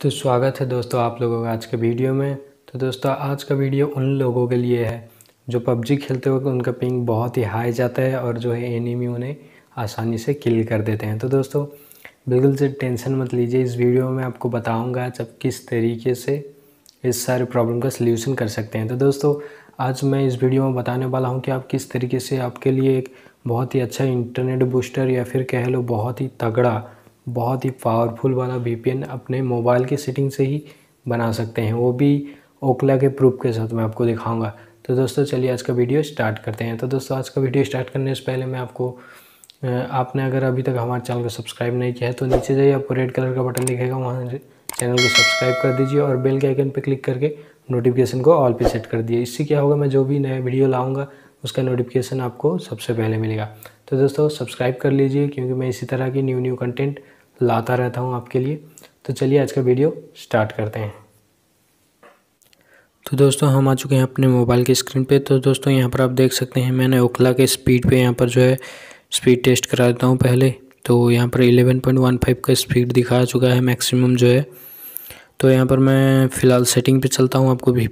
तो स्वागत है दोस्तों आप लोगों का आज के वीडियो में तो दोस्तों आज का वीडियो उन लोगों के लिए है जो पबजी खेलते वक्त उनका पिंग बहुत ही हाई जाता है और जो है एनिमी उन्हें आसानी से किल कर देते हैं तो दोस्तों बिल्कुल से टेंशन मत लीजिए इस वीडियो में आपको बताऊंगा जब किस तरीके से इस सारे प्रॉब्लम का सल्यूशन कर सकते हैं तो दोस्तों आज मैं इस वीडियो में बताने वाला हूँ कि आप किस तरीके से आपके लिए एक बहुत ही अच्छा इंटरनेट बूस्टर या फिर कह लो बहुत ही तगड़ा बहुत ही पावरफुल वाला वी अपने मोबाइल के सेटिंग से ही बना सकते हैं वो भी ओकला के प्रूफ के साथ मैं आपको दिखाऊंगा तो दोस्तों चलिए आज का वीडियो स्टार्ट करते हैं तो दोस्तों आज का वीडियो स्टार्ट करने से पहले मैं आपको आपने अगर अभी तक हमारे चैनल को सब्सक्राइब नहीं किया है तो नीचे जाइए आपको रेड कलर का बटन दिखेगा वहाँ चैनल को सब्सक्राइब कर दीजिए और बेल के आइकन पर क्लिक करके नोटिफिकेशन को ऑल पे सेट कर दिए इससे क्या होगा मैं जो भी नया वीडियो लाऊंगा उसका नोटिफिकेशन आपको सबसे पहले मिलेगा तो दोस्तों सब्सक्राइब कर लीजिए क्योंकि मैं इसी तरह की न्यू न्यू कंटेंट लाता रहता हूँ आपके लिए तो चलिए आज का वीडियो स्टार्ट करते हैं तो दोस्तों हम आ चुके हैं अपने मोबाइल के स्क्रीन पे तो दोस्तों यहाँ पर आप देख सकते हैं मैंने ओखला के स्पीड पे यहाँ पर जो है स्पीड टेस्ट करा देता हूँ पहले तो यहाँ पर 11.15 का स्पीड दिखा चुका है मैक्सिमम जो है तो यहाँ पर मैं फ़िलहाल सेटिंग पे चलता हूँ आपको वी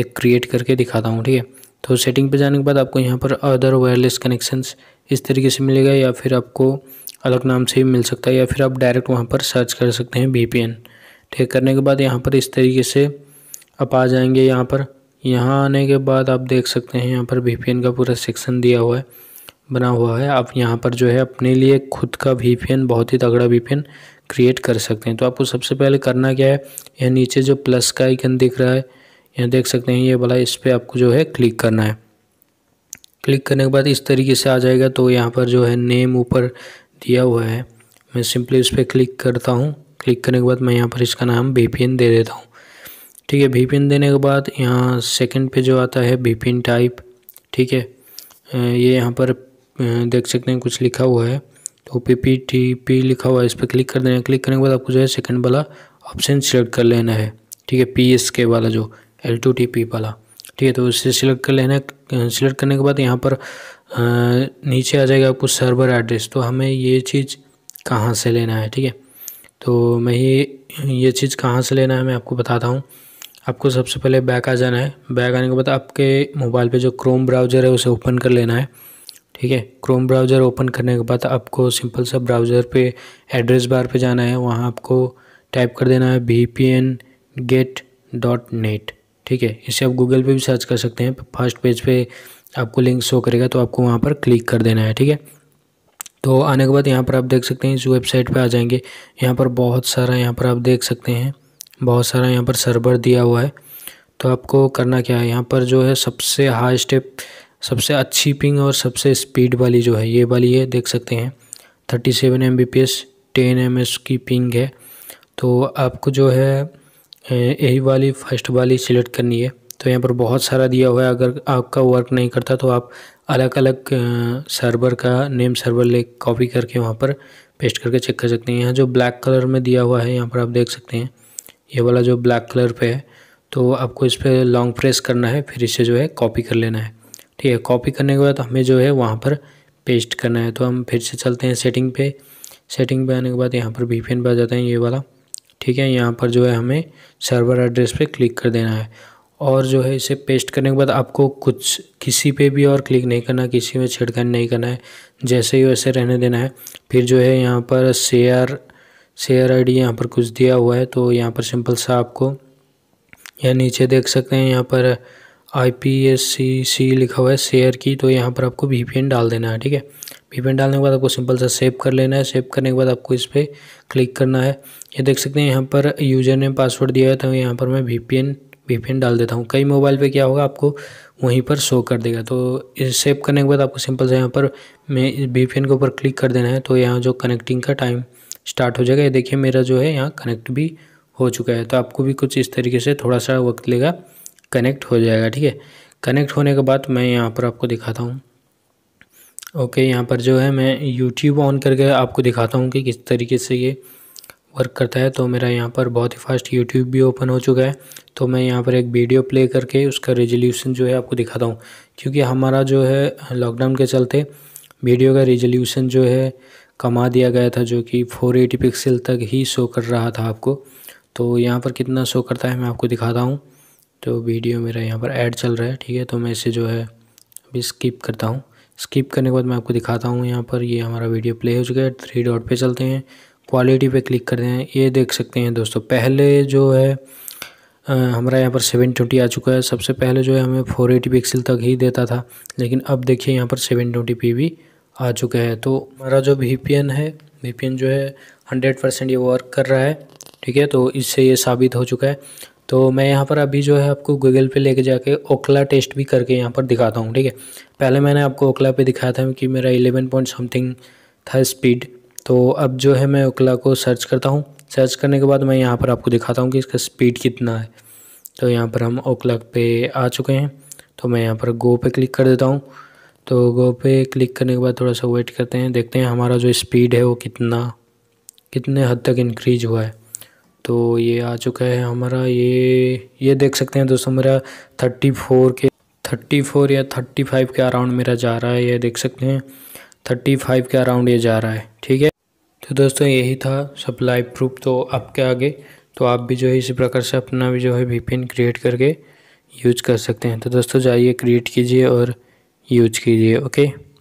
एक क्रिएट करके दिखाता हूँ ठीक है तो सेटिंग पर जाने के बाद आपको यहाँ पर अदर वायरलेस कनेक्शन इस तरीके से मिलेगा या फिर आपको अलग नाम से ही मिल सकता है या फिर आप डायरेक्ट वहाँ पर सर्च कर सकते हैं वी ठीक करने के बाद यहाँ पर इस तरीके से आप आ जाएंगे यहाँ पर यहाँ आने के बाद आप देख सकते हैं यहाँ पर वी का पूरा सेक्शन दिया हुआ है बना हुआ है आप यहाँ पर जो है अपने लिए खुद का वी बहुत ही तगड़ा वी क्रिएट कर सकते हैं तो आपको सबसे पहले करना क्या है यह नीचे जो प्लस का आइकन दिख रहा है यहाँ देख सकते हैं ये वाला इस पर आपको जो है क्लिक करना है क्लिक करने के बाद इस तरीके से आ जाएगा तो यहाँ पर जो है नेम ऊपर दिया हुआ है मैं सिंपली इस पर क्लिक करता हूँ क्लिक करने के बाद मैं यहाँ पर इसका नाम बी दे देता हूँ ठीक है बी देने के बाद यहाँ सेकंड पे जो आता है बी टाइप ठीक है ये यहाँ पर देख सकते हैं कुछ लिखा हुआ है तो पी पी टी पी लिखा हुआ है इस पर क्लिक कर देना क्लिक करने के बाद आपको जो है सेकेंड वाला ऑप्शन सिलेक्ट कर लेना है ठीक है पी एस के वाला जो एल टू टी पी वाला ठीक है तो इसे सिलेक्ट कर लेना है सिलेक्ट करने के बाद यहाँ पर हाँ, नीचे आ जाएगा आपको सर्वर एड्रेस तो हमें ये चीज़ कहाँ से लेना है ठीक है तो मैं ये ये चीज़ कहाँ से लेना है मैं आपको बताता हूँ आपको सबसे पहले बैक आ जाना है बैक आने के बाद आपके मोबाइल पे जो क्रोम ब्राउज़र है उसे ओपन कर लेना है ठीक है क्रोम ब्राउज़र ओपन करने के बाद आपको सिंपल सा ब्राउज़र पे एड्रेस बार पे जाना है वहाँ आपको टाइप कर देना है V P N gate dot net ठीक है इसे आप गूगल पे भी सर्च कर सकते हैं फर्स्ट पेज पे आपको लिंक शो करेगा तो आपको वहाँ पर क्लिक कर देना है ठीक है तो आने के बाद यहाँ पर आप देख सकते हैं इस वेबसाइट पर आ जाएंगे यहाँ पर बहुत सारा यहाँ पर आप देख सकते हैं बहुत सारा यहाँ पर सर्वर दिया हुआ है तो आपको करना क्या है यहाँ पर जो है सबसे हाई स्टेप सबसे अच्छी पिंग और सबसे स्पीड वाली जो है ये वाली है देख सकते हैं thirty seven M B P S ten M S की पिंग है तो आपको जो है यही वाली फर्स्ट वाली सिलेक्ट करनी है तो यहाँ पर बहुत सारा दिया हुआ है अगर आपका वर्क नहीं करता तो आप अलग अलग सर्वर का नेम सर्वर ले कॉपी करके वहाँ पर पेस्ट करके चेक कर सकते हैं यहाँ जो ब्लैक कलर में दिया हुआ है यहाँ पर आप देख सकते हैं ये वाला जो ब्लैक कलर पे है तो आपको इस पर लॉन्ग प्रेस करना है फिर इसे जो है कॉपी कर लेना है ठीक है कॉपी करने के बाद हमें जो है वहाँ पर पेस्ट करना है तो हम फिर से चलते हैं सेटिंग पे सेटिंग पे आने के बाद यहाँ पर वी पे आ जाते हैं ये वाला ठीक है यहाँ पर जो है हमें सर्वर एड्रेस पे क्लिक कर देना है और जो है इसे पेस्ट करने के बाद आपको कुछ किसी पे भी और क्लिक नहीं करना किसी में छिड़कानी नहीं करना है जैसे ही वैसे रहने देना है फिर जो है यहाँ पर शेयर शेयर आईडी यहाँ पर कुछ दिया हुआ है तो यहाँ पर सिंपल सा आपको या नीचे देख सकते हैं यहाँ पर आई पी एस सी सी लिखा हुआ है शेयर की तो यहाँ पर आपको वी पी एन डाल देना है ठीक है वी पी एन डालने के बाद आपको सिंपल सा सेव कर लेना है सेव करने के बाद आपको इस पर क्लिक करना है ये देख सकते हैं यहाँ पर यूज़र ने पासवर्ड दिया है तो यहाँ पर मैं वी पी एन पिन डाल देता हूँ कई मोबाइल पे क्या होगा आपको वहीं पर शो कर देगा तो इस सेव करने के बाद आपको सिंपल से यहाँ पर मैं बी बीपिन के ऊपर क्लिक कर देना है तो यहाँ जो कनेक्टिंग का टाइम स्टार्ट हो जाएगा ये देखिए मेरा जो है यहाँ कनेक्ट भी हो चुका है तो आपको भी कुछ इस तरीके से थोड़ा सा वक्त लेगा कनेक्ट हो जाएगा ठीक है कनेक्ट होने के बाद मैं यहाँ पर आपको दिखाता हूँ ओके यहाँ पर जो है मैं यूट्यूब ऑन करके आपको दिखाता हूँ कि किस तरीके से ये वर्क करता है तो मेरा यहाँ पर बहुत ही फास्ट यूट्यूब भी ओपन हो चुका है तो मैं यहाँ पर एक वीडियो प्ले करके उसका रेजोल्यूशन जो है आपको दिखाता हूँ क्योंकि हमारा जो है लॉकडाउन के चलते वीडियो का रेजोल्यूशन जो है कमा दिया गया था जो कि 480 पिक्सल तक ही शो कर रहा था आपको तो यहाँ पर कितना शो करता है मैं आपको दिखाता हूँ तो वीडियो मेरा यहाँ पर ऐड चल रहा है ठीक है तो मैं इसे जो है अभी स्किप करता हूँ स्किप करने के बाद मैं आपको दिखाता हूँ यहाँ पर ये यह हमारा वीडियो प्ले हो चुका है थ्री डॉट पे चलते हैं क्वालिटी पे क्लिक कर दें ये देख सकते हैं दोस्तों पहले जो है आ, हमारा यहाँ पर सेवन ट्वेंटी आ चुका है सबसे पहले जो है हमें फोर एटी पिक्सल तक ही देता था लेकिन अब देखिए यहाँ पर सेवन ट्वेंटी पी भी आ चुका है तो हमारा जो वी है वी जो है हंड्रेड परसेंट ये वर्क कर रहा है ठीक है तो इससे ये साबित हो चुका है तो मैं यहाँ पर अभी जो है आपको गूगल पे लेके जाके ओखला टेस्ट भी करके यहाँ पर दिखाता हूँ ठीक है पहले मैंने आपको ओखला पे दिखाया था कि मेरा इलेवन पॉइंट समथिंग था स्पीड तो अब जो है मैं ओकला को सर्च करता हूँ सर्च करने के बाद मैं यहाँ पर आपको दिखाता हूँ कि इसका स्पीड कितना है तो यहाँ पर हम ओकला पे आ चुके हैं तो मैं यहाँ पर गो पे क्लिक कर देता हूँ तो गो पे क्लिक करने के बाद थोड़ा सा वेट करते हैं देखते हैं हमारा जो स्पीड है वो कितना कितने हद तक इंक्रीज हुआ है तो ये आ चुका है हमारा ये ये देख सकते हैं दोस्तों मेरा थर्टी फोर के थर्टी फोर या थर्टी फाइव के अराउंड मेरा जा रहा है ये देख सकते हैं थर्टी फाइव के अराउंड ये जा रहा है ठीक है तो दोस्तों यही था सप्लाई प्रूफ तो आपके आगे तो आप भी जो है इसी प्रकार से अपना भी जो है वीपिन क्रिएट करके यूज कर सकते हैं तो दोस्तों जाइए क्रिएट कीजिए और यूज कीजिए ओके